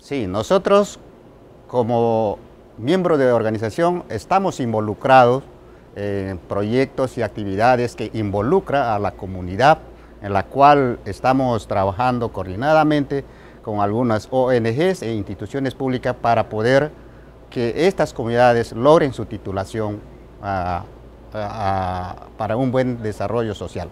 Sí, nosotros como miembros de la organización estamos involucrados en proyectos y actividades que involucra a la comunidad en la cual estamos trabajando coordinadamente con algunas ONGs e instituciones públicas para poder que estas comunidades logren su titulación ah, ah, ah, para un buen desarrollo social.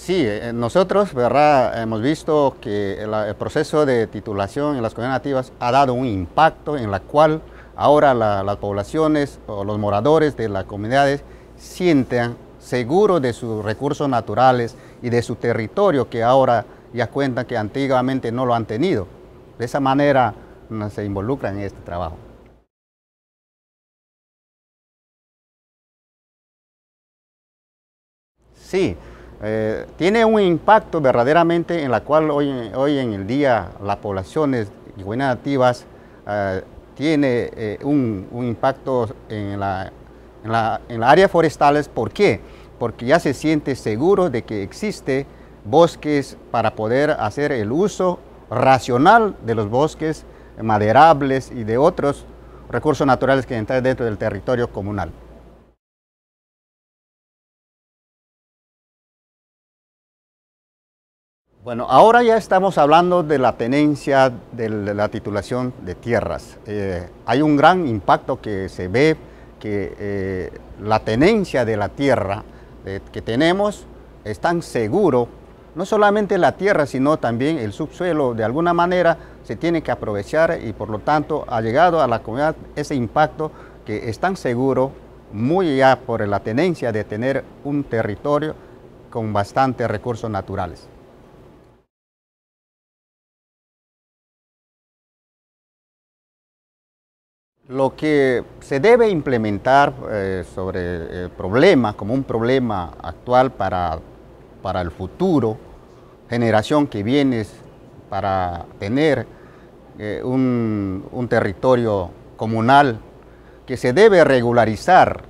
Sí, eh, eh, nosotros hemos visto que el, proceso de titulación en las comunidades nativas ha dado un impacto en la cual ahora las poblaciones o los moradores de las comunidades sienten seguros de sus recursos naturales y de su territorio que ahora ya cuentan que antiguamente no lo han tenido. De esa manera mm, se involucran en este trabajo. Sí, eh, tiene un impacto verdaderamente en la cual hoy, en el día las poblaciones guineativas nativas eh, tiene eh, un, impacto en la, en, área forestales. ¿Por qué? Porque ya se siente seguro de que existe bosques para poder hacer el uso racional de los bosques maderables y de otros recursos naturales que entran dentro del territorio comunal. Bueno, ahora ya estamos hablando de la tenencia de la titulación de tierras. Eh, hay un gran impacto que se ve que eh, la tenencia de la tierra eh, que tenemos es tan seguro, no solamente la tierra, sino también el subsuelo, de alguna manera se tiene que aprovechar y por lo tanto ha llegado a la comunidad ese impacto que es tan seguro, muy ya por la tenencia de tener un territorio con bastantes recursos naturales. Lo que se debe implementar eh, sobre el eh, problema, como un problema actual para, el futuro, generación que viene para tener eh, un, territorio comunal, que se debe regularizar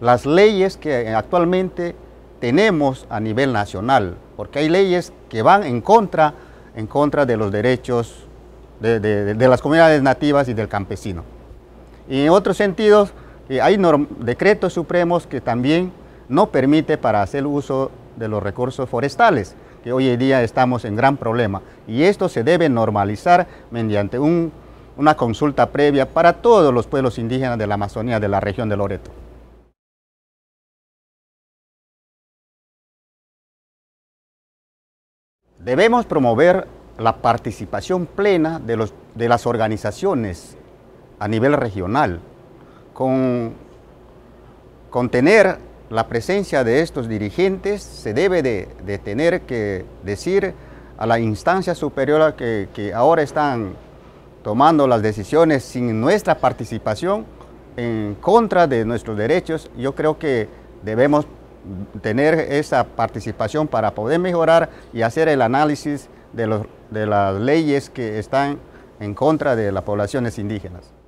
las leyes que actualmente tenemos a nivel nacional, porque hay leyes que van en contra, en contra de los derechos de las comunidades nativas y del campesino. Y en otros sentidos, eh, hay decretos supremos que también no permite para hacer uso de los recursos forestales, que hoy en día estamos en gran problema. Y esto se debe normalizar mediante una consulta previa para todos los pueblos indígenas de la Amazonía, de la región de Loreto. Debemos promover la participación plena de, de las organizaciones a nivel regional, con, tener la presencia de estos dirigentes se debe de, tener que decir a la instancia superior que, ahora están tomando las decisiones sin nuestra participación en contra de nuestros derechos, yo creo que debemos tener esa participación para poder mejorar y hacer el análisis de las leyes que están en contra de las poblaciones indígenas.